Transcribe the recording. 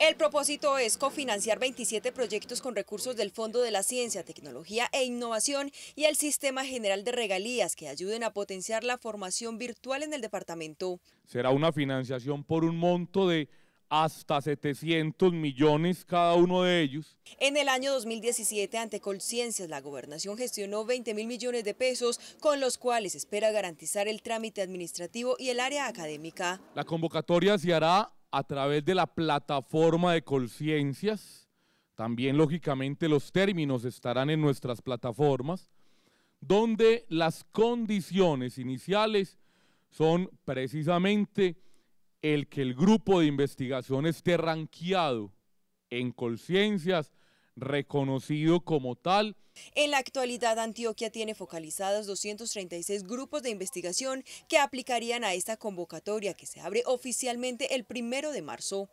El propósito es cofinanciar 27 proyectos con recursos del Fondo de la Ciencia, Tecnología e Innovación y el Sistema General de Regalías que ayuden a potenciar la formación virtual en el departamento. Será una financiación por un monto de hasta 700 millones cada uno de ellos. En el año 2017, ante Colciencias, la gobernación gestionó 20 mil millones de pesos, con los cuales espera garantizar el trámite administrativo y el área académica. La convocatoria se hará a través de la plataforma de conciencias. También, lógicamente, los términos estarán en nuestras plataformas, donde las condiciones iniciales son precisamente el que el grupo de investigación esté ranqueado en conciencias reconocido como tal. En la actualidad, Antioquia tiene focalizados 236 grupos de investigación que aplicarían a esta convocatoria que se abre oficialmente el primero de marzo.